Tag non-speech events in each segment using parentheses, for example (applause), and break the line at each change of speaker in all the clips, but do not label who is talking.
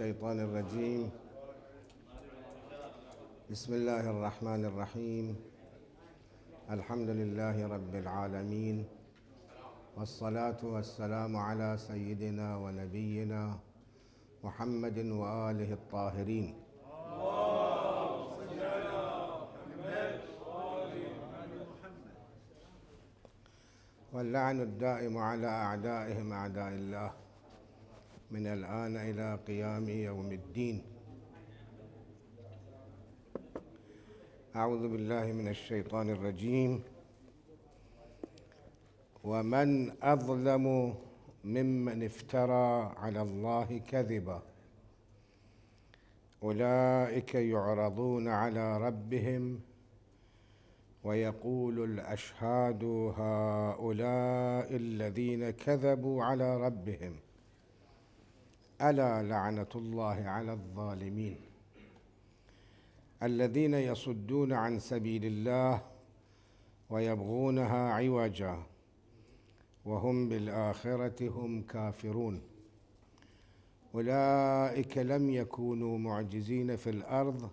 الشيطان الرجيم بسم الله الرحمن الرحيم الحمد لله رب العالمين والصلاة والسلام على سيدنا ونبينا محمد وآله الطاهرين واللعن الدائم على أعدائهم أعداء الله من الآن إلى قيام يوم الدين أعوذ بالله من الشيطان الرجيم ومن أظلم ممن افترى على الله كذبا أولئك يعرضون على ربهم ويقول الأشهاد هؤلاء الذين كذبوا على ربهم الا لعنه الله على الظالمين الذين يصدون عن سبيل الله ويبغونها عوجا وهم بالاخره هم كافرون اولئك لم يكونوا معجزين في الارض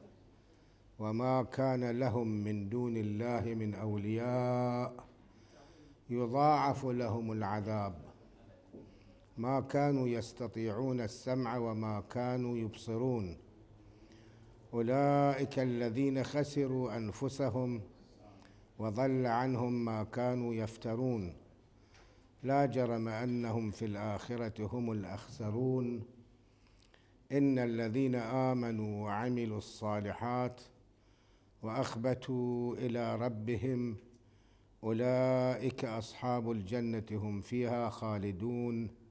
وما كان لهم من دون الله من اولياء يضاعف لهم العذاب ما كانوا يستطيعون السمع وما كانوا يبصرون اولئك الذين خسروا انفسهم وضل عنهم ما كانوا يفترون لا جرم انهم في الاخره هم الاخسرون ان الذين امنوا وعملوا الصالحات واخبتوا الى ربهم اولئك اصحاب الجنه هم فيها خالدون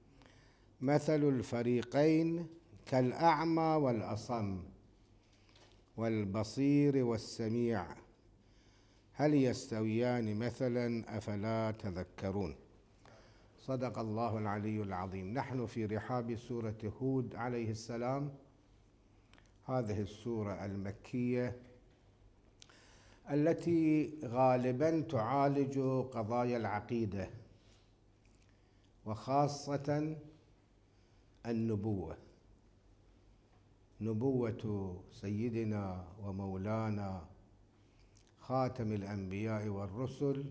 مثل الفريقين كالأعمى والأصم والبصير والسميع هل يستويان مثلا أفلا تذكرون صدق الله العلي العظيم نحن في رحاب سورة هود عليه السلام هذه السورة المكية التي غالبا تعالج قضايا العقيدة وخاصة النبوة نبوة سيدنا ومولانا خاتم الأنبياء والرسل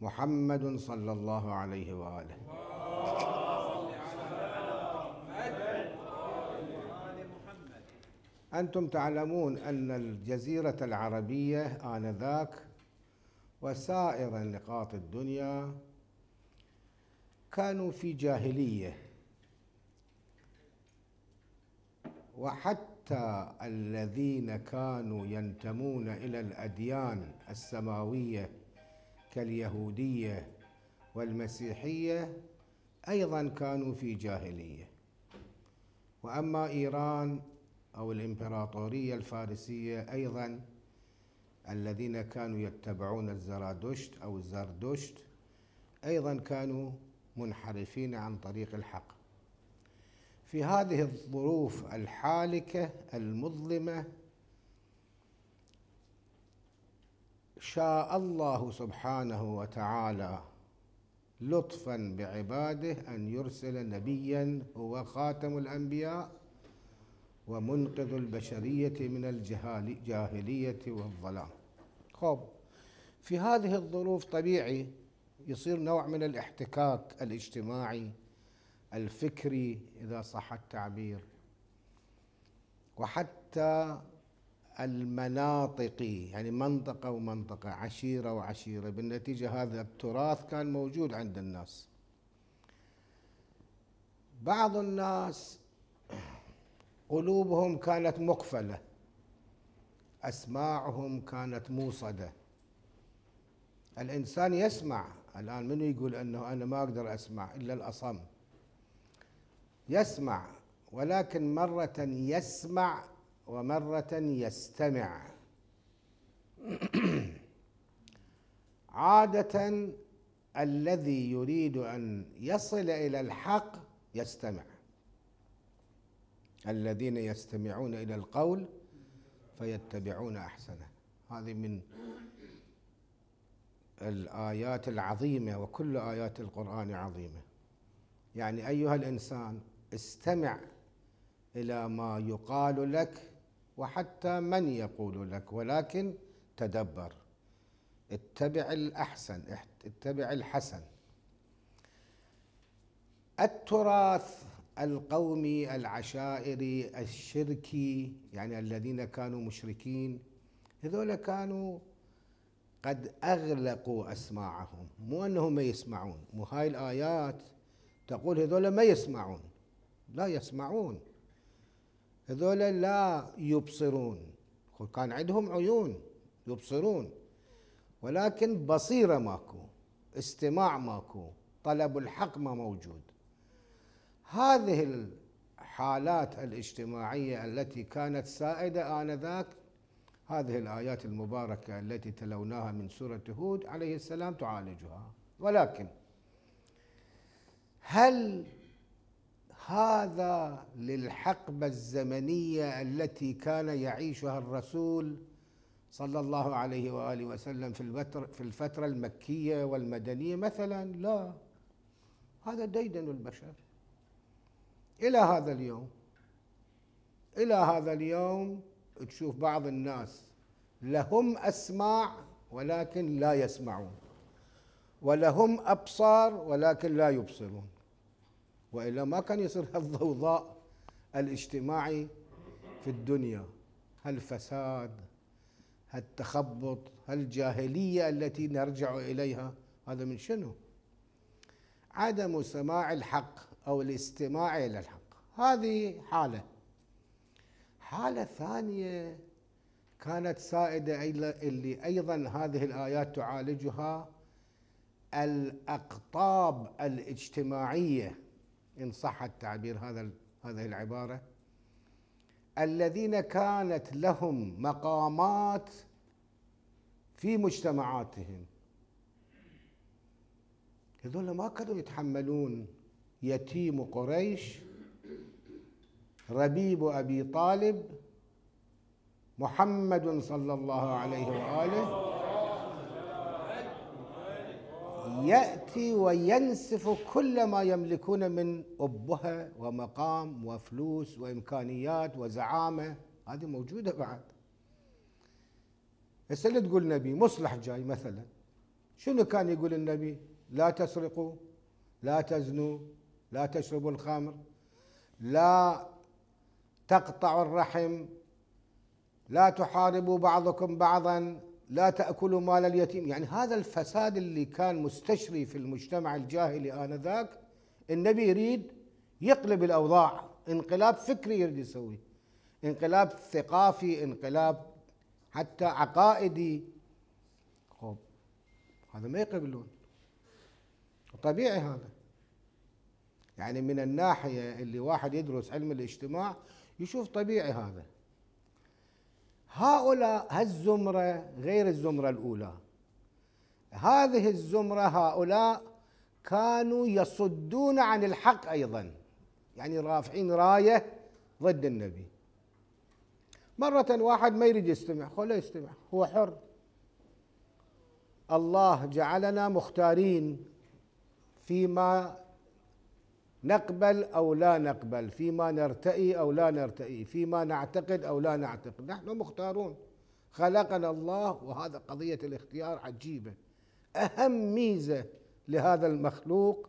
محمد صلى الله عليه وآله أنتم تعلمون أن الجزيرة العربية آنذاك وسائر نقاط الدنيا كانوا في جاهليه وحتى الذين كانوا ينتمون الى الاديان السماويه كاليهوديه والمسيحيه ايضا كانوا في جاهليه واما ايران او الامبراطوريه الفارسيه ايضا الذين كانوا يتبعون الزرادشت او الزردشت ايضا كانوا منحرفين عن طريق الحق في هذه الظروف الحالكه المظلمه شاء الله سبحانه وتعالى لطفا بعباده ان يرسل نبيا هو خاتم الانبياء ومنقذ البشريه من الجاهليه والظلام. خب في هذه الظروف طبيعي يصير نوع من الاحتكاك الاجتماعي الفكري اذا صح التعبير وحتى المناطقي يعني منطقه ومنطقه عشيره وعشيره بالنتيجه هذا التراث كان موجود عند الناس بعض الناس قلوبهم كانت مقفله اسماعهم كانت موصده الانسان يسمع الان منو يقول انه انا ما اقدر اسمع الا الاصم يسمع ولكن مرة يسمع ومرة يستمع (clears throat) عادة الذي يريد أن يصل إلى الحق يستمع الذين يستمعون إلى القول فيتبعون أحسنه هذه من الآيات العظيمة وكل آيات القرآن عظيمة يعني أيها الإنسان استمع الى ما يقال لك وحتى من يقول لك ولكن تدبر اتبع الاحسن اتبع الحسن التراث القومي العشائري الشركي يعني الذين كانوا مشركين هذول كانوا قد اغلقوا اسماعهم مو انهم ما يسمعون مو هاي الايات تقول هذول ما يسمعون لا يسمعون هذول لا يبصرون كان عندهم عيون يبصرون ولكن بصيرة ماكو استماع ماكو طلب الحق ما موجود هذه الحالات الاجتماعية التي كانت سائدة آنذاك هذه الآيات المباركة التي تلوناها من سورة هود عليه السلام تعالجها ولكن هل هذا للحقبه الزمنيه التي كان يعيشها الرسول صلى الله عليه واله وسلم في في الفتره المكيه والمدنيه مثلا لا هذا ديدن البشر الى هذا اليوم الى هذا اليوم تشوف بعض الناس لهم اسماع ولكن لا يسمعون ولهم ابصار ولكن لا يبصرون والا ما كان يصير هالضوضاء الاجتماعي في الدنيا هالفساد هالتخبط هالجاهليه التي نرجع اليها هذا من شنو؟ عدم سماع الحق او الاستماع الى الحق هذه حاله حاله ثانيه كانت سائده اللي ايضا هذه الايات تعالجها الاقطاب الاجتماعيه إن صح التعبير هذا هذه العبارة الذين كانت لهم مقامات في مجتمعاتهم هذول ما كانوا يتحملون يتيم قريش ربيب أبي طالب محمد صلى الله عليه وآله يأتي وينسف كل ما يملكون من أبهة ومقام وفلوس وإمكانيات وزعامة هذه موجودة بعد هسه لا تقول نبي مصلح جاي مثلا شنو كان يقول النبي لا تسرقوا لا تزنوا لا تشربوا الخمر لا تقطعوا الرحم لا تحاربوا بعضكم بعضا لا تأكلوا مال اليتيم يعني هذا الفساد اللي كان مستشري في المجتمع الجاهلي آنذاك النبي يريد يقلب الأوضاع انقلاب فكري يريد يسويه انقلاب ثقافي انقلاب حتى عقائدي خب هذا ما يقبلون طبيعي هذا يعني من الناحية اللي واحد يدرس علم الاجتماع يشوف طبيعي هذا هؤلاء هالزمرة غير الزمرة الأولى هذه الزمرة هؤلاء كانوا يصدون عن الحق أيضا يعني رافعين راية ضد النبي مرة واحد ما يريد يستمع خله يستمع هو حر الله جعلنا مختارين فيما نقبل أو لا نقبل فيما نرتئي أو لا نرتئي فيما نعتقد أو لا نعتقد نحن مختارون خلقنا الله وهذا قضية الاختيار عجيبة أهم ميزة لهذا المخلوق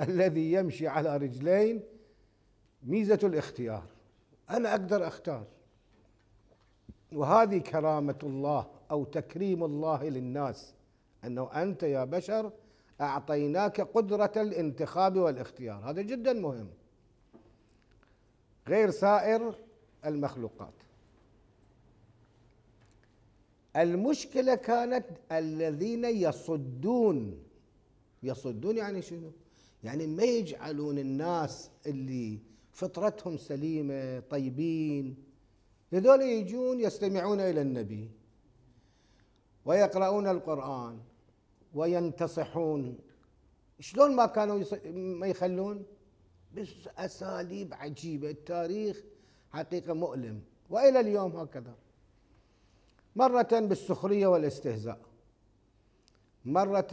الذي يمشي على رجلين ميزة الاختيار أنا أقدر أختار وهذه كرامة الله أو تكريم الله للناس أنه أنت يا بشر أعطيناك قدرة الانتخاب والاختيار هذا جدا مهم غير سائر المخلوقات المشكلة كانت الذين يصدون يصدون يعني شنو؟ يعني ما يجعلون الناس اللي فطرتهم سليمة طيبين هذول يجون يستمعون إلى النبي ويقرؤون القرآن وينتصحون شلون ما كانوا يص... ما يخلون بس أساليب عجيبة التاريخ حقيقة مؤلم وإلى اليوم هكذا مرة بالسخرية والاستهزاء مرة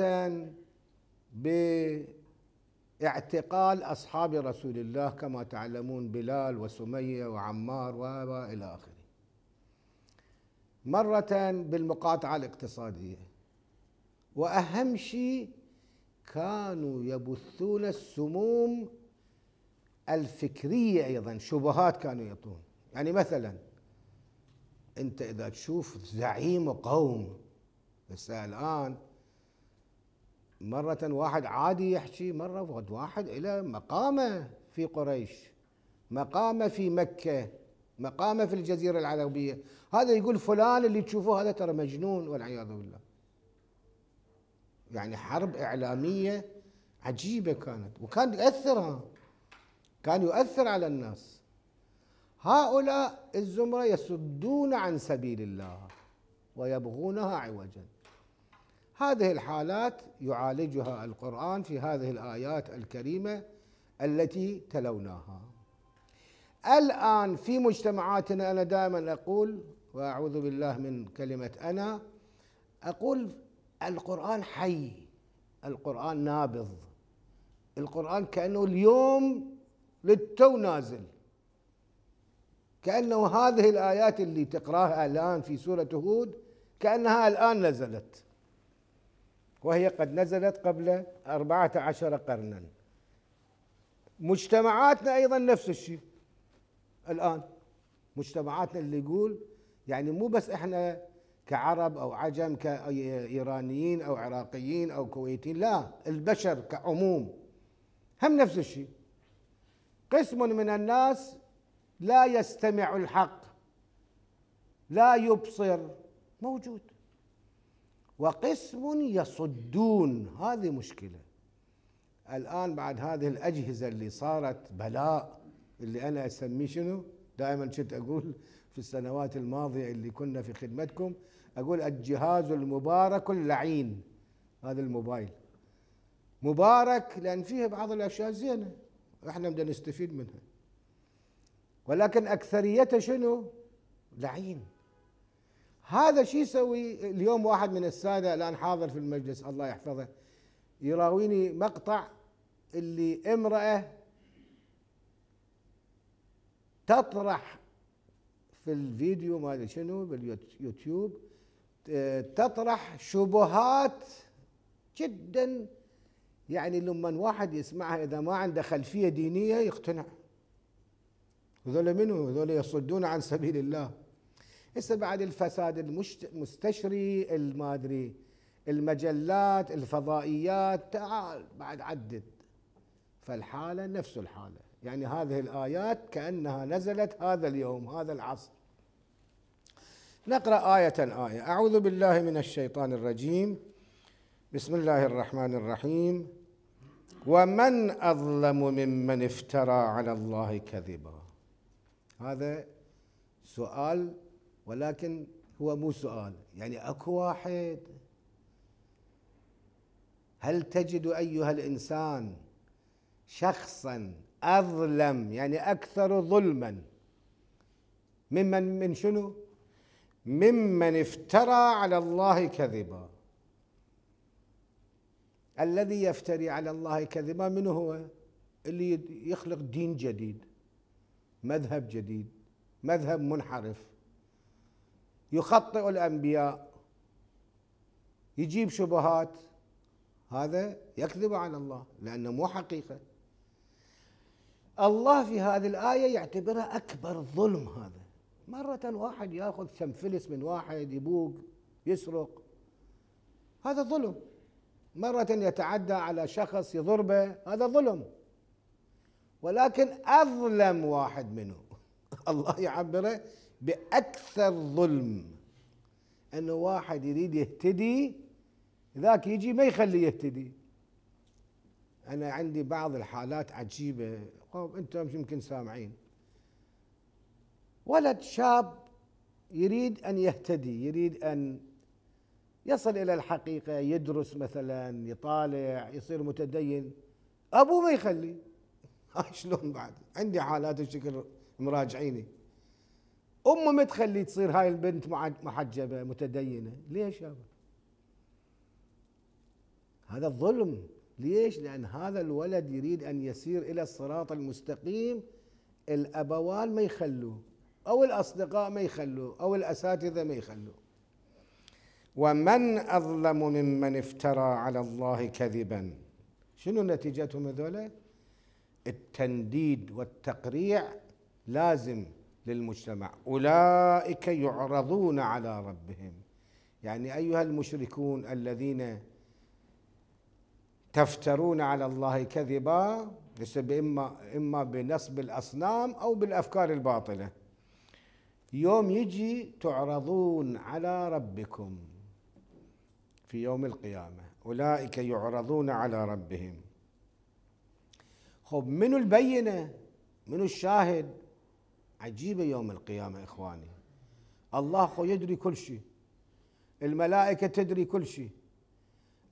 باعتقال أصحاب رسول الله كما تعلمون بلال وسمية وعمار وإلى آخره مرة بالمقاطعة الاقتصادية وأهم شيء كانوا يبثون السموم الفكرية أيضا شبهات كانوا يعطون يعني مثلا أنت إذا تشوف زعيم قوم بس الآن مرة واحد عادي يحكي مرة واحد إلى مقامة في قريش مقامة في مكة مقامة في الجزيرة العربية هذا يقول فلان اللي تشوفوه هذا ترى مجنون والعياذ بالله يعني حرب إعلامية عجيبة كانت وكان يؤثرها كان يؤثر على الناس هؤلاء الزمرة يصدون عن سبيل الله ويبغونها عوجا هذه الحالات يعالجها القرآن في هذه الآيات الكريمة التي تلوناها الآن في مجتمعاتنا أنا دائما أقول وأعوذ بالله من كلمة أنا أقول القرآن حي القرآن نابض القرآن كأنه اليوم للتو نازل كأنه هذه الآيات اللي تقراها الآن في سورة هود كأنها الآن نزلت وهي قد نزلت قبل أربعة عشر قرنا مجتمعاتنا أيضا نفس الشيء الآن مجتمعاتنا اللي يقول يعني مو بس احنا كعرب او عجم كايرانيين او عراقيين او كويتيين لا البشر كعموم هم نفس الشيء قسم من الناس لا يستمع الحق لا يبصر موجود وقسم يصدون هذه مشكله الان بعد هذه الاجهزه اللي صارت بلاء اللي انا اسميه شنو؟ دائما كنت اقول في السنوات الماضيه اللي كنا في خدمتكم اقول الجهاز المبارك اللعين هذا الموبايل مبارك لان فيه بعض الاشياء زينه احنا بدنا نستفيد منها ولكن اكثريته شنو؟ لعين هذا شو يسوي اليوم واحد من الساده الان حاضر في المجلس الله يحفظه يراويني مقطع اللي امراه تطرح في الفيديو ما شنو باليوتيوب تطرح شبهات جدا يعني لما واحد يسمعها اذا ما عنده خلفيه دينيه يقتنع هذول منو هذول يصدون عن سبيل الله هسه بعد الفساد المستشري الما ادري المجلات الفضائيات تعال بعد عدد فالحاله نفس الحاله يعني هذه الايات كانها نزلت هذا اليوم هذا العصر نقرا ايه ايه اعوذ بالله من الشيطان الرجيم بسم الله الرحمن الرحيم ومن اظلم ممن افترى على الله كذبا هذا سؤال ولكن هو مو سؤال يعني اكو واحد هل تجد ايها الانسان شخصا اظلم يعني اكثر ظلما ممن من شنو ممن افترى على الله كذبا الذي يفتري على الله كذبا من هو اللي يخلق دين جديد مذهب جديد مذهب منحرف يخطئ الانبياء يجيب شبهات هذا يكذب على الله لانه مو حقيقه الله في هذه الايه يعتبرها اكبر ظلم هذا مرة واحد ياخذ كم فلس من واحد يبوق يسرق هذا ظلم مرة يتعدى على شخص يضربه هذا ظلم ولكن أظلم واحد منه (laughs) الله يعبره بأكثر ظلم أنه واحد يريد يهتدي ذاك يجي ما يخليه يهتدي أنا عندي بعض الحالات عجيبة أنتم يمكن سامعين ولد شاب يريد ان يهتدي يريد ان يصل الى الحقيقه يدرس مثلا يطالع يصير متدين ابوه ما يخلي (laughs) آه، شلون بعد عندي حالات الشكل مراجعيني امه ما تخلي تصير هاي البنت محجبه متدينه ليش يابا هذا الظلم ليش لان هذا الولد يريد ان يسير الى الصراط المستقيم الابوان ما يخلوه أو الأصدقاء ما يخلوه أو الأساتذة ما يخلوه ومن أظلم ممن افترى على الله كذبا شنو نتيجتهم هذول التنديد والتقريع لازم للمجتمع أولئك يعرضون على ربهم يعني أيها المشركون الذين تفترون على الله كذبا إما إما بنصب الأصنام أو بالأفكار الباطلة يوم يجي تعرضون على ربكم في يوم القيامة أولئك يعرضون على ربهم خب منو البينة منو الشاهد عجيبة يوم القيامة إخواني الله خو يدري كل شيء الملائكة تدري كل شيء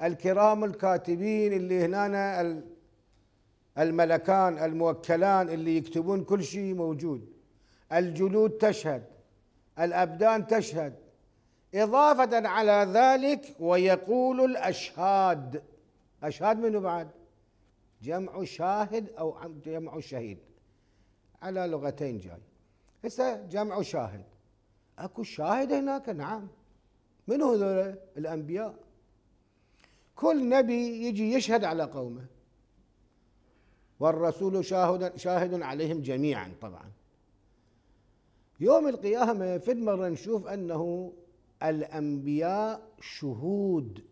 الكرام الكاتبين اللي هنا الملكان الموكلان اللي يكتبون كل شيء موجود الجلود تشهد الأبدان تشهد إضافة على ذلك ويقول الأشهاد أشهاد منو بعد جمع شاهد أو جمع شهيد على لغتين جاي هسه جمع شاهد اكو شاهد هناك نعم من هذول الانبياء كل نبي يجي يشهد على قومه والرسول شاهد شاهد عليهم جميعا طبعا يوم القيامة في المرة نشوف أنه الأنبياء شهود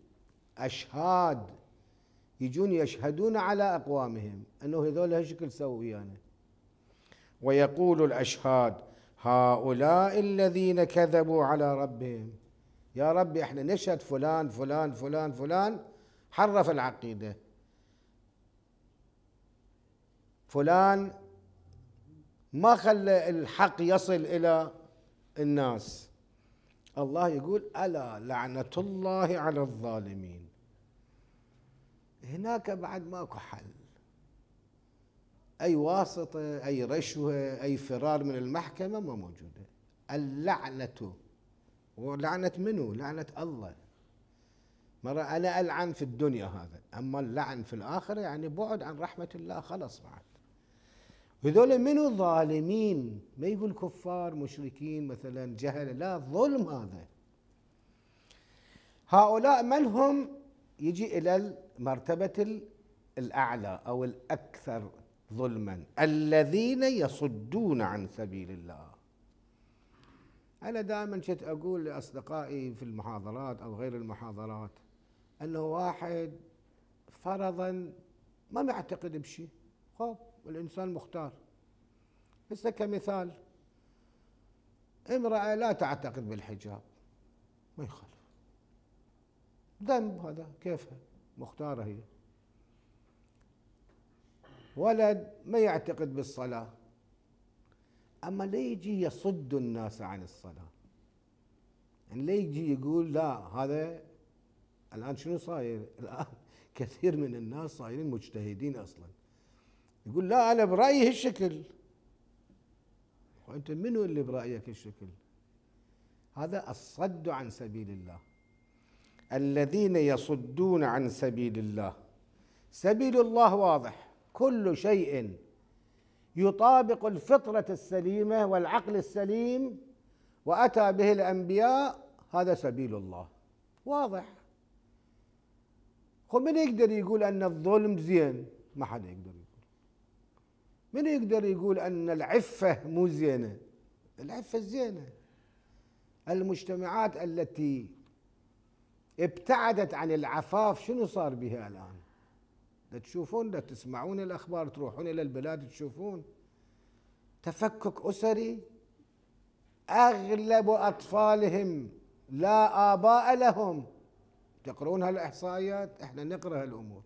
أشهاد يجون يشهدون على أقوامهم أنه هذول هالشكل سووا ويانا يعني ويقول الأشهاد هؤلاء الذين كذبوا على ربهم يا ربي احنا نشهد فلان فلان فلان فلان حرف العقيدة فلان ما خلى الحق يصل إلى الناس الله يقول ألا لعنة الله على الظالمين هناك بعد ماكو حل أي واسطة أي رشوة أي فرار من المحكمة ما موجودة اللعنة ولعنة منو لعنة الله مرة أنا ألعن في الدنيا هذا أما اللعن في الآخرة يعني بعد عن رحمة الله خلص بعد هذول منو ظالمين ما يقول كفار مشركين مثلا جهل لا ظلم هذا هؤلاء من هم يجي إلى المرتبة الأعلى أو الأكثر ظلما الذين يصدون عن سبيل الله أنا دائما كنت أقول لأصدقائي في المحاضرات أو غير المحاضرات أنه واحد فرضا ما معتقد بشيء خب والإنسان مختار هسه كمثال امرأة لا تعتقد بالحجاب ما يخالف ذنب هذا كيفها مختارة هي ولد ما يعتقد بالصلاة أما لا يجي يصد الناس عن الصلاة يعني لا يجي يقول لا هذا الآن شنو صاير (laughs) الآن كثير من الناس صايرين مجتهدين أصلاً يقول لا انا برايي هالشكل وانت منو اللي برايك الشكل هذا الصد عن سبيل الله الذين يصدون عن سبيل الله سبيل الله واضح كل شيء يطابق الفطره السليمه والعقل السليم واتى به الانبياء هذا سبيل الله واضح هو من يقدر يقول ان الظلم زين ما حد يقدر من يقدر يقول أن العفة مو زينة العفة زينه المجتمعات التي ابتعدت عن العفاف شنو صار بها الآن تشوفون تسمعون الأخبار تروحون إلى البلاد تشوفون تفكك أسري أغلب أطفالهم لا آباء لهم تقرون هالإحصائيات احنا نقرأ هالأمور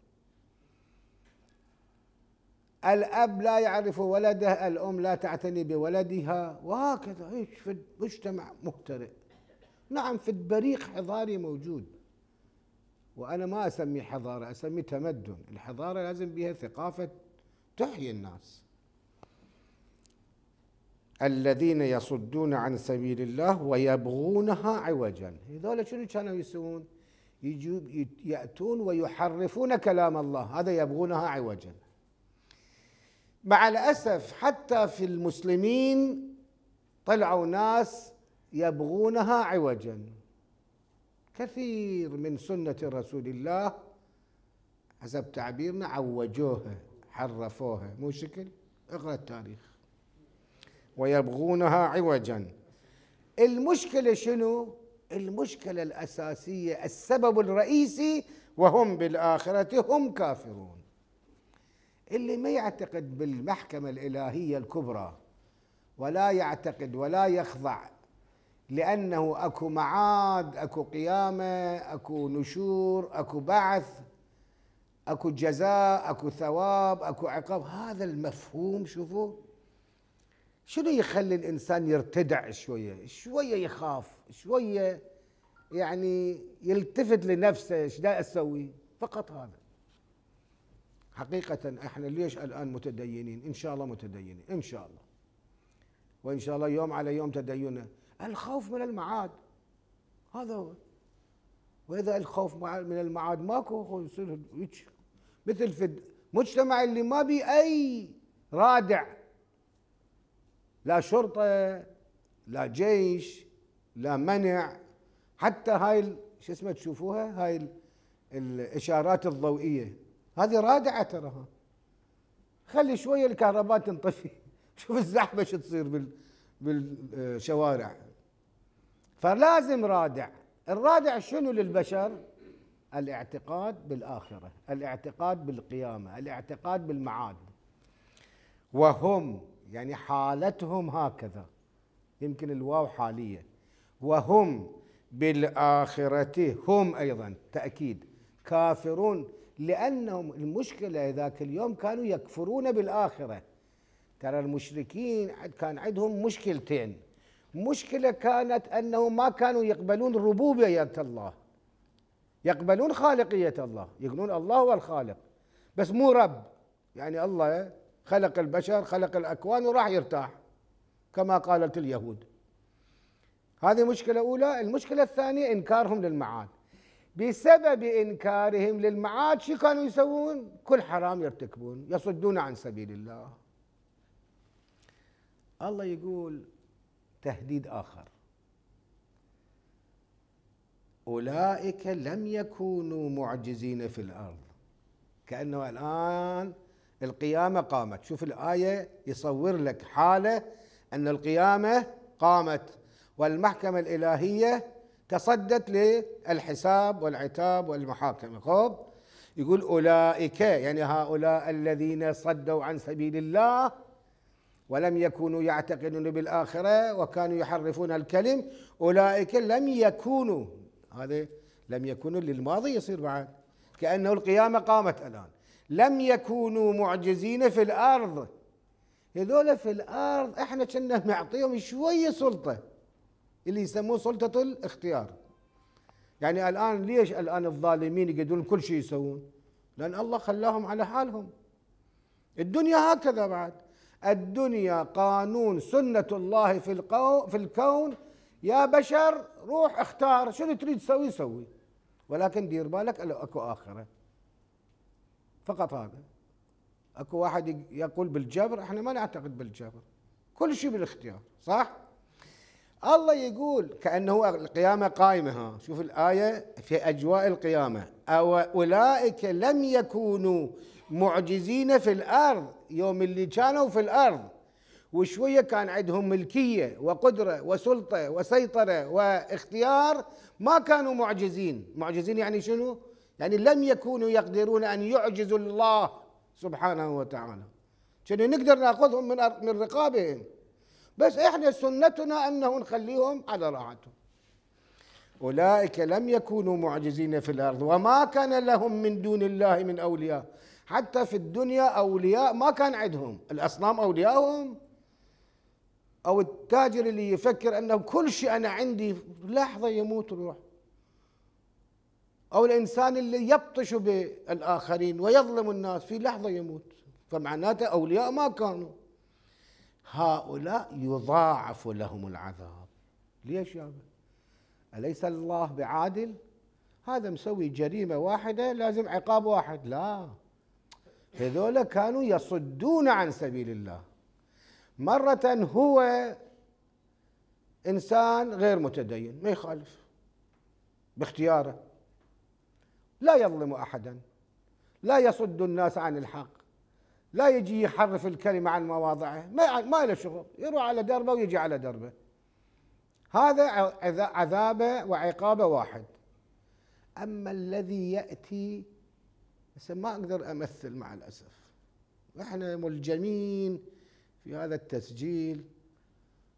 الأب لا يعرف ولده الأم لا تعتني بولدها وهكذا هيك في مجتمع مهترئ نعم في البريق حضاري موجود وأنا ما أسميه حضارة أسميه تمدن الحضارة لازم بها ثقافة تحيي الناس الذين يصدون عن سبيل الله ويبغونها عوجا هذول شنو كانوا يسوون يجوا يأتون ويحرفون كلام الله هذا يبغونها عوجا مع الاسف حتى في المسلمين طلعوا ناس يبغونها عوجا كثير من سنه رسول الله حسب تعبيرنا عوجوها حرفوها مو شكل اقرا التاريخ ويبغونها عوجا المشكله شنو المشكله الاساسيه السبب الرئيسي وهم بالاخره هم كافرون اللي ما يعتقد بالمحكمة الإلهية الكبرى ولا يعتقد ولا يخضع لأنه أكو معاد أكو قيامة أكو نشور أكو بعث أكو جزاء أكو ثواب أكو عقاب هذا المفهوم شوفوا شنو يخلي الإنسان يرتدع شوية شوية يخاف شوية يعني يلتفت لنفسه ايش دا اسوي فقط هذا حقيقة احنا ليش الآن متدينين إن شاء الله متدينين إن شاء الله وإن شاء الله يوم على يوم تديننا، الخوف من المعاد هذا هو وإذا الخوف من المعاد ماكو يصير مثل في المجتمع اللي ما بي أي رادع لا شرطة لا جيش لا منع حتى هاي شو اسمه تشوفوها هاي الإشارات الضوئية هذه رادعه تراها خلي شويه الكهرباء تنطفي (laughs) شوف الزحمه شو تصير بالشوارع فلازم رادع الرادع شنو للبشر الاعتقاد بالاخره الاعتقاد بالقيامه الاعتقاد بالمعاد وهم يعني حالتهم هكذا يمكن الواو حاليه وهم بالاخره هم ايضا تاكيد كافرون لأنهم المشكلة ذاك اليوم كانوا يكفرون بالآخرة ترى المشركين كان عندهم مشكلتين مشكلة كانت أنهم ما كانوا يقبلون ربوبية الله يقبلون خالقية الله يقولون الله هو الخالق بس مو رب يعني الله خلق البشر خلق الأكوان وراح يرتاح كما قالت اليهود هذه مشكلة أولى المشكلة الثانية إنكارهم للمعاد بسبب إنكارهم للمعاد شو كانوا يسوون كل حرام يرتكبون يصدون عن سبيل الله الله يقول تهديد آخر أولئك لم يكونوا معجزين في الأرض كأنه الآن القيامة قامت شوف الآية يصور لك حالة أن القيامة قامت والمحكمة الإلهية تصدت للحساب والعتاب والمحاكمة خب يقول أولئك يعني هؤلاء الذين صدوا عن سبيل الله ولم يكونوا يعتقدون بالآخرة وكانوا يحرفون الكلم أولئك لم يكونوا هذا لم يكونوا للماضي يصير بعد كأنه القيامة قامت الآن لم يكونوا معجزين في الأرض هذول في الأرض احنا كنا معطيهم شوية سلطة اللي يسموه سلطه الاختيار يعني الان ليش الان الظالمين يقدرون كل شيء يسوون لان الله خلاهم على حالهم الدنيا هكذا بعد الدنيا قانون سنه الله في القو في الكون يا بشر روح اختار شنو تريد تسوي سوي ولكن دير بالك اكو اخره فقط هذا اكو واحد يقول بالجبر احنا ما نعتقد بالجبر كل شيء بالاختيار صح الله يقول كأنه القيامة قائمة ها شوف الآية في أجواء القيامة أو أولئك لم يكونوا معجزين في الأرض يوم اللي كانوا في الأرض وشوية كان عندهم ملكية وقدرة وسلطة وسيطرة واختيار ما كانوا معجزين معجزين يعني شنو؟ يعني لم يكونوا يقدرون أن يعجزوا الله سبحانه وتعالى شنو نقدر نأخذهم من رقابهم بس احنا سنتنا انه نخليهم على راحتهم اولئك لم يكونوا معجزين في الارض وما كان لهم من دون الله من اولياء حتى في الدنيا اولياء ما كان عندهم الاصنام اولياءهم او التاجر اللي يفكر انه كل شيء انا عندي لحظه يموت الروح او الانسان اللي يبطش بالاخرين ويظلم الناس في لحظه يموت فمعناته اولياء ما كانوا هؤلاء يضاعف لهم العذاب ليش يا يابا أليس الله بعادل هذا مسوي جريمة واحدة لازم عقاب واحد لا هذول كانوا يصدون عن سبيل الله مرة هو إنسان غير متدين ما يخالف باختياره لا يظلم أحدا لا يصد الناس عن الحق لا يجي يحرف الكلمة عن مواضعه ما ما له شغل يروح على دربه ويجي على دربه هذا عذابه وعقابه واحد أما الذي يأتي ما أقدر أمثل مع الأسف احنا ملجمين في هذا التسجيل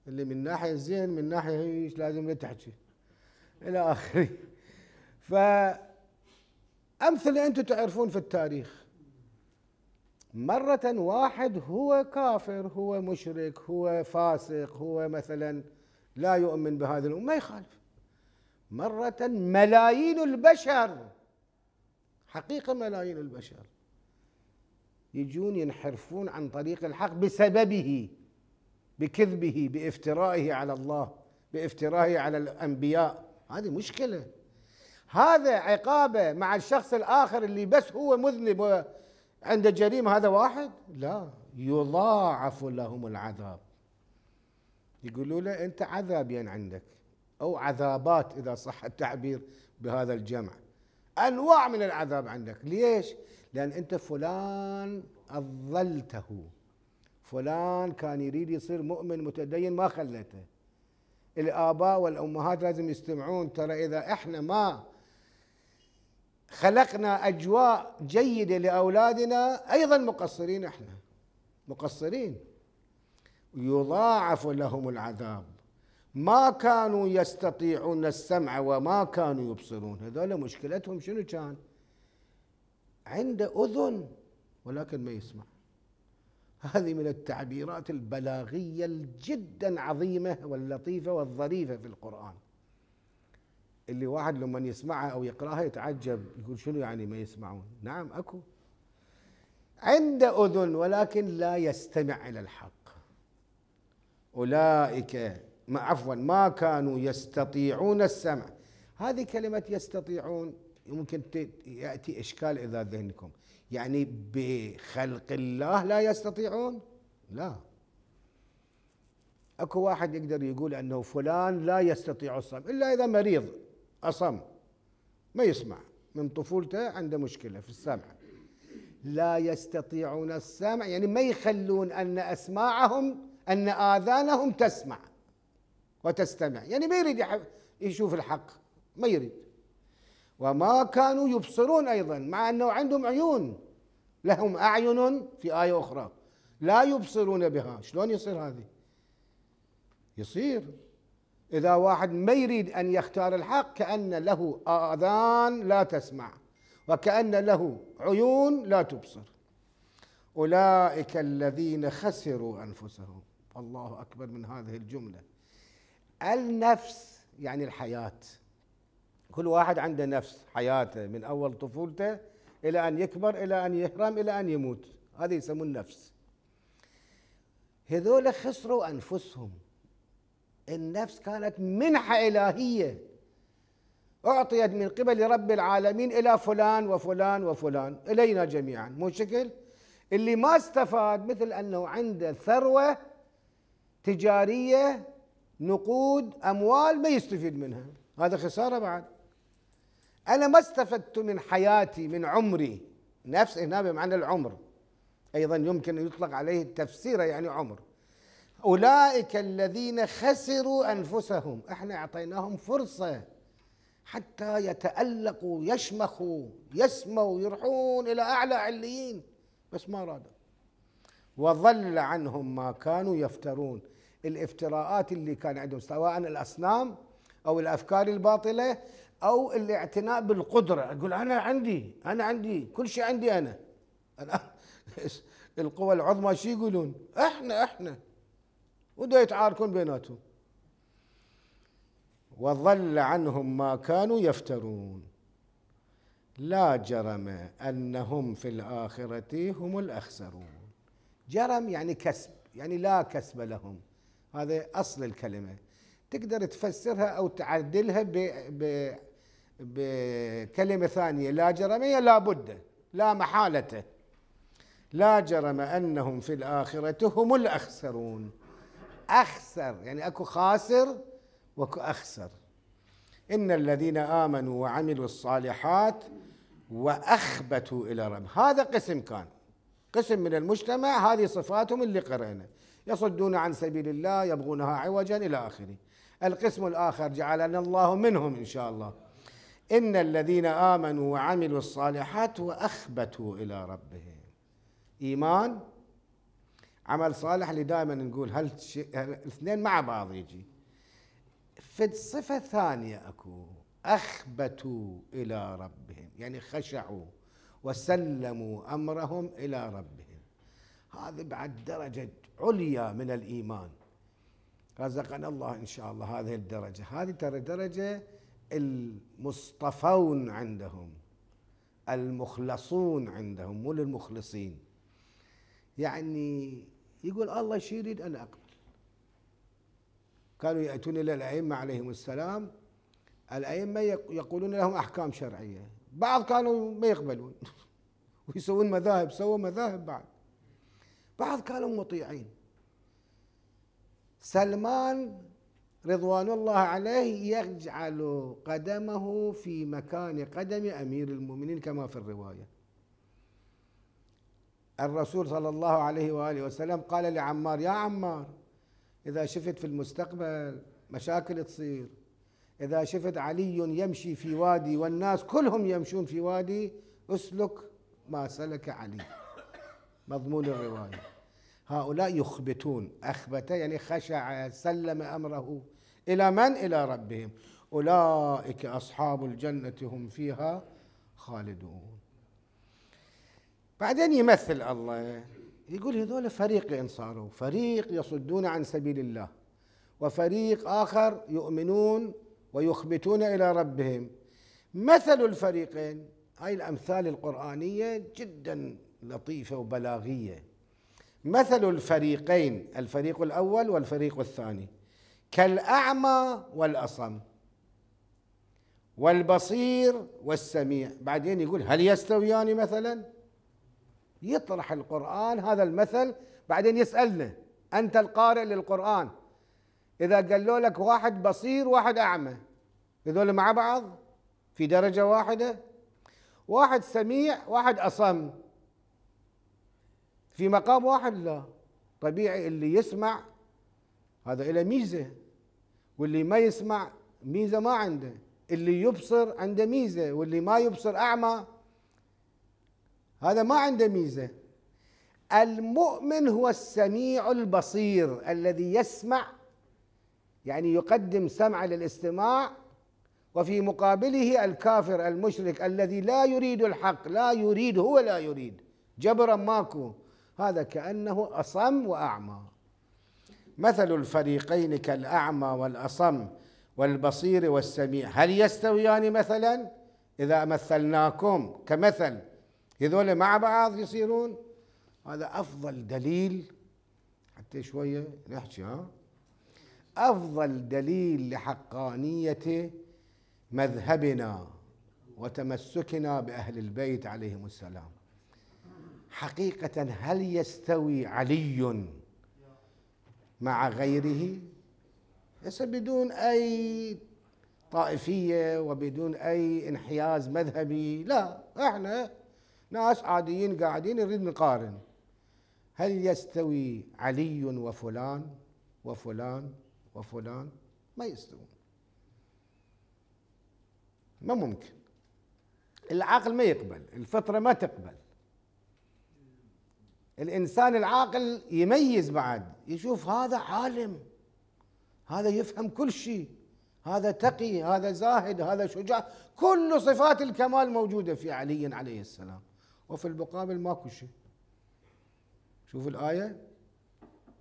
اللي من ناحية زين من ناحية ايش لازم تحكي إلى آخره فأمثلة أنتم تعرفون في التاريخ مرة واحد هو كافر هو مشرك هو فاسق هو مثلا لا يؤمن بهذا الأمة ما يخالف مرة ملايين البشر حقيقة ملايين البشر يجون ينحرفون عن طريق الحق بسببه بكذبه بافترائه على الله بافترائه على الأنبياء هذه مشكلة هذا عقابه مع الشخص الآخر اللي بس هو مذنب عند الجريمة هذا واحد لا يضاعف لهم العذاب يقولوا له أنت عذابين يعني عندك أو عذابات إذا صح التعبير بهذا الجمع أنواع من العذاب عندك ليش؟ لأن أنت فلان أضلته فلان كان يريد يصير مؤمن متدين ما خلته الآباء والأمهات لازم يستمعون ترى إذا إحنا ما خلقنا اجواء جيده لاولادنا ايضا مقصرين احنا مقصرين يضاعف لهم العذاب ما كانوا يستطيعون السمع وما كانوا يبصرون هذول مشكلتهم شنو كان عنده اذن ولكن ما يسمع هذه من التعبيرات البلاغيه جدا عظيمه واللطيفه والظريفه في القران اللي واحد لما يسمعها او يقراها يتعجب يقول شنو يعني ما يسمعون نعم اكو عند اذن ولكن لا يستمع الى الحق اولئك ما عفوا ما كانوا يستطيعون السمع هذه كلمه يستطيعون يمكن ياتي اشكال اذا ذهنكم يعني بخلق الله لا يستطيعون لا اكو واحد يقدر يقول انه فلان لا يستطيع الصمت الا اذا مريض أصم ما يسمع من طفولته عنده مشكلة في السمع لا يستطيعون السمع يعني ما يخلون أن أسماعهم أن آذانهم تسمع وتستمع يعني ما يريد يشوف الحق ما يريد وما كانوا يبصرون أيضا مع أنه عندهم عيون لهم أعين في آية أخرى لا يبصرون بها شلون يصير هذه يصير إذا واحد ما يريد أن يختار الحق كأن له آذان لا تسمع وكأن له عيون لا تبصر أولئك الذين خسروا أنفسهم الله أكبر من هذه الجملة النفس يعني الحياة كل واحد عنده نفس حياته من أول طفولته إلى أن يكبر إلى أن يهرم إلى أن يموت هذا يسمون نفس هذول خسروا أنفسهم النفس كانت منحة إلهية أعطيت من قبل رب العالمين إلى فلان وفلان وفلان إلينا جميعا مو شكل اللي ما استفاد مثل أنه عنده ثروة تجارية نقود أموال ما يستفيد منها هذا خسارة بعد أنا ما استفدت من حياتي من عمري نفس هنا بمعنى العمر أيضا يمكن أن يطلق عليه التفسير يعني عمر أولئك الذين خسروا أنفسهم احنا أعطيناهم فرصة حتى يتألقوا يشمخوا يسموا يروحون إلى أعلى عليين بس ما رادوا وضل عنهم ما كانوا يفترون الافتراءات اللي كان عندهم سواء الأصنام أو الأفكار الباطلة أو الاعتناء بالقدرة يقول أنا عندي أنا عندي كل شيء عندي أنا, أنا (laughs) القوى العظمى شو يقولون احنا احنا ودو يتعاركون بيناتهم وضل عنهم ما كانوا يفترون لا جرم انهم في الاخره هم الاخسرون جرم يعني كسب يعني لا كسب لهم هذا اصل الكلمه تقدر تفسرها او تعدلها ب... ب... بكلمه ثانيه لا جرم هي لا بد لا محاله لا جرم انهم في الاخره هم الاخسرون اخسر يعني اكو خاسر واكو اخسر ان الذين امنوا وعملوا الصالحات واخبتوا الى رب هذا قسم كان قسم من المجتمع هذه صفاتهم اللي قرانا يصدون عن سبيل الله يبغونها عوجا الى اخره القسم الاخر جعلنا الله منهم ان شاء الله ان الذين امنوا وعملوا الصالحات واخبتوا الى ربهم ايمان عمل صالح اللي دائما نقول هل الاثنين مع بعض يجي في صفه ثانيه اكو اخبتوا الى ربهم يعني خشعوا وسلموا امرهم الى ربهم هذا بعد درجه عليا من الايمان رزقنا الله ان شاء الله هذه الدرجه هذه ترى درجه المصطفون عندهم المخلصون عندهم مو للمخلصين يعني يقول الله يريد أنا أقبل كانوا يأتون إلى الأئمة عليهم السلام الأئمة يقولون لهم أحكام شرعية بعض كانوا ما يقبلون (laughs) ويسوون مذاهب سووا مذاهب بعد بعض كانوا مطيعين سلمان رضوان الله عليه يجعل قدمه في مكان قدم أمير المؤمنين كما في الرواية الرسول صلى الله عليه واله وسلم قال لعمار يا عمار اذا شفت في المستقبل مشاكل تصير اذا شفت علي يمشي في وادي والناس كلهم يمشون في وادي اسلك ما سلك علي مضمون الروايه هؤلاء يخبتون اخبت يعني خشع سلم امره الى من الى ربهم اولئك اصحاب الجنه هم فيها خالدون بعدين يمثل الله يقول هذول فريقين صاروا فريق يصدون عن سبيل الله وفريق آخر يؤمنون ويخبتون إلى ربهم مثل الفريقين هاي الأمثال القرآنية جدا لطيفة وبلاغية مثل الفريقين الفريق الأول والفريق الثاني كالأعمى والأصم والبصير والسميع بعدين يقول هل يستويان مثلا يطرح القرآن هذا المثل بعدين يسألنا أنت القارئ للقرآن إذا قالوا لك واحد بصير واحد أعمى هذول مع بعض في درجة واحدة واحد سميع واحد أصم في مقام واحد لا طبيعي اللي يسمع هذا له ميزة واللي ما يسمع ميزة ما عنده اللي يبصر عنده ميزة واللي ما يبصر أعمى هذا ما عنده ميزه المؤمن هو السميع البصير الذي يسمع يعني يقدم سمع للاستماع وفي مقابله الكافر المشرك الذي لا يريد الحق لا يريد هو لا يريد جبرا ماكو هذا كانه اصم واعمى مثل الفريقين كالاعمى والاصم والبصير والسميع هل يستويان مثلا اذا مثلناكم كمثل هذول مع بعض يصيرون هذا أفضل دليل حتى شوية نحكي ها أفضل دليل لحقانية مذهبنا وتمسكنا بأهل البيت عليهم السلام حقيقة هل يستوي علي مع غيره هسه بدون أي طائفية وبدون أي انحياز مذهبي لا احنا ناس عاديين قاعدين نريد نقارن هل يستوي علي وفلان وفلان وفلان ما يستوون ما ممكن العقل ما يقبل الفطرة ما تقبل الإنسان العاقل يميز بعد يشوف هذا عالم هذا يفهم كل شيء هذا تقي هذا زاهد هذا شجاع كل صفات الكمال موجودة في علي عليه السلام وفي المقابل ماكو شيء شوف الآية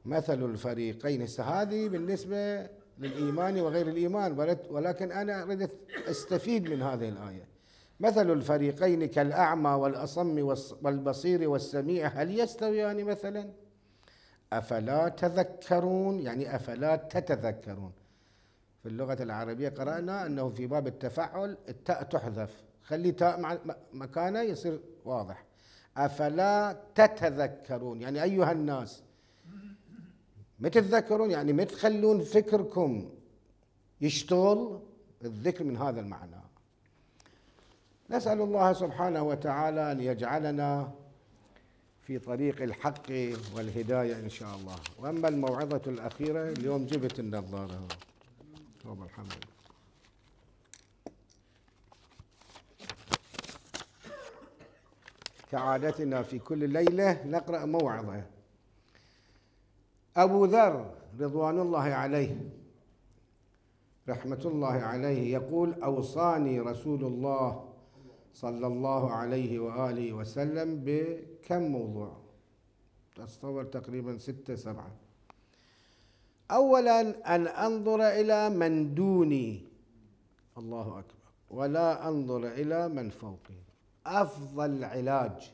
مثل الفريقين هذه بالنسبة للإيمان وغير الإيمان ولكن أنا أريد أستفيد من هذه الآية مثل الفريقين كالأعمى والأصم والبصير والسميع هل يستويان مثلا أفلا تذكرون يعني أفلا تتذكرون في اللغة العربية قرأنا أنه في باب التفعل التاء تحذف خلي تاء مكانه يصير واضح أفلا تتذكرون يعني أيها الناس ما تتذكرون يعني ما تخلون فكركم يشتغل الذكر من هذا المعنى نسأل الله سبحانه وتعالى أن يجعلنا في طريق الحق والهداية إن شاء الله وأما الموعظة الأخيرة اليوم جبت النظارة رب الحمد كعادتنا في كل ليلة نقرأ موعظة أبو ذر رضوان الله عليه رحمة الله عليه يقول أوصاني رسول الله صلى الله عليه وآله وسلم بكم موضوع أتصور تقريبا ستة سبعة أولا أن أنظر إلى من دوني الله أكبر ولا أنظر إلى من فوقي افضل علاج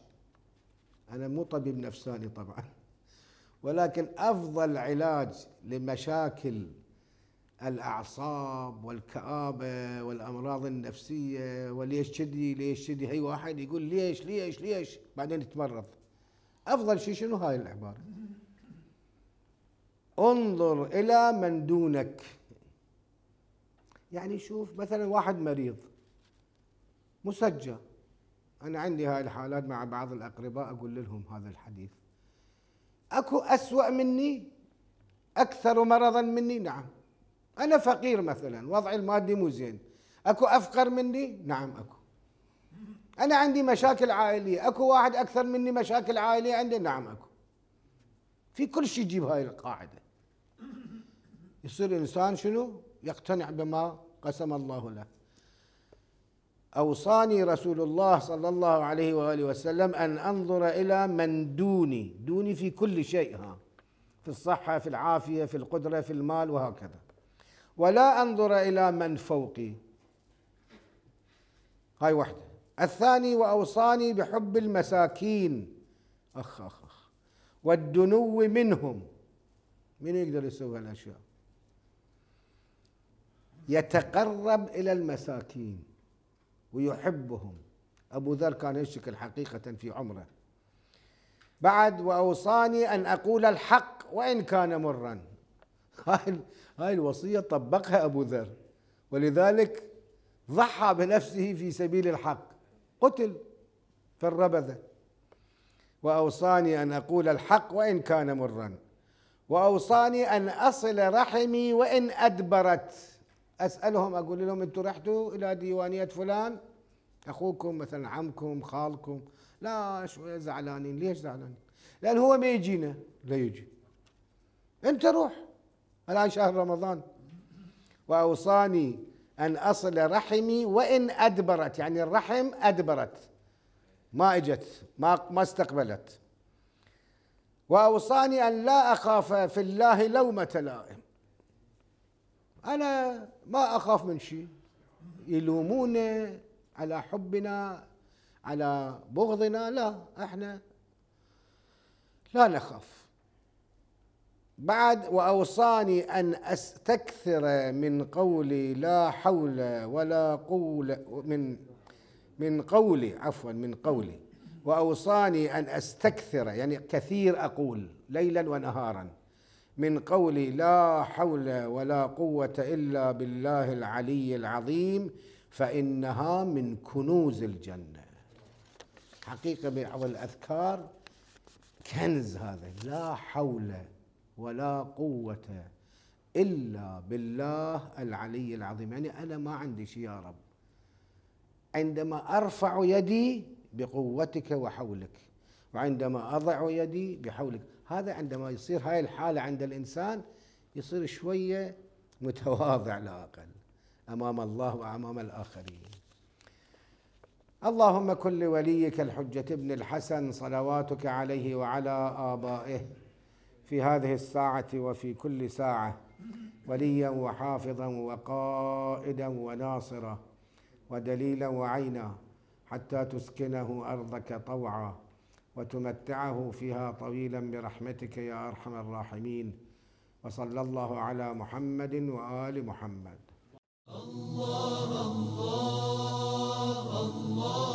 انا مو طبيب نفساني طبعا ولكن افضل علاج لمشاكل الاعصاب والكابه والامراض النفسيه وليش كذي ليش كذي هي واحد يقول ليش ليش ليش بعدين يتمرض افضل شيء شنو هاي العباره انظر الى من دونك يعني شوف مثلا واحد مريض مسجل أنا عندي هاي الحالات مع بعض الأقرباء أقول لهم هذا الحديث أكو أسوأ مني أكثر مرضا مني نعم أنا فقير مثلا وضعي المادي مو زين أكو أفقر مني نعم أكو أنا عندي مشاكل عائلية أكو واحد أكثر مني مشاكل عائلية عنده نعم أكو في كل شيء يجيب هاي القاعدة يصير الإنسان شنو يقتنع بما قسم الله له أوصاني رسول الله صلى الله عليه وآله وسلم أن أنظر إلى من دوني دوني في كل شيء ها في الصحة في العافية في القدرة في المال وهكذا ولا أنظر إلى من فوقي هاي واحدة الثاني وأوصاني بحب المساكين أخ أخ أخ والدنو منهم من يقدر يسوي هالأشياء يتقرب إلى المساكين ويحبهم أبو ذر كان يشكل حقيقة في عمره بعد وأوصاني أن أقول الحق وإن كان مرا هاي هاي الوصية طبقها أبو ذر ولذلك ضحى بنفسه في سبيل الحق قتل في الربذة وأوصاني أن أقول الحق وإن كان مرا وأوصاني أن أصل رحمي وإن أدبرت اسالهم اقول لهم انتم رحتوا الى ديوانيه فلان اخوكم مثلا عمكم خالكم لا شويه زعلانين ليش زعلانين؟ لان هو ما يجينا لا يجي انت روح الان شهر رمضان واوصاني ان اصل رحمي وان ادبرت يعني الرحم ادبرت ما اجت ما ما استقبلت واوصاني ان لا اخاف في الله لومه لائم أنا ما أخاف من شيء يلومونا على حبنا على بغضنا لا احنا لا نخاف بعد واوصاني ان استكثر من قولي لا حول ولا قوه من من قولي عفوا من قولي واوصاني ان استكثر يعني كثير اقول ليلا ونهارا من قول لا حول ولا قوه الا بالله العلي العظيم فانها من كنوز الجنه حقيقه بعض الاذكار كنز هذا لا حول ولا قوه الا بالله العلي العظيم يعني انا ما عندي شيء يا رب عندما ارفع يدي بقوتك وحولك وعندما اضع يدي بحولك هذا عندما يصير هاي الحالة عند الإنسان يصير شوية متواضع لاقل أمام الله وأمام الآخرين اللهم كن لوليك الحجة ابن الحسن صلواتك عليه وعلى آبائه في هذه الساعة وفي كل ساعة وليا وحافظا وقائدا وناصرا ودليلا وعينا حتى تسكنه أرضك طوعا وتمتعه فيها طويلا برحمتك يا ارحم الراحمين وصلى الله على محمد وال محمد الله الله الله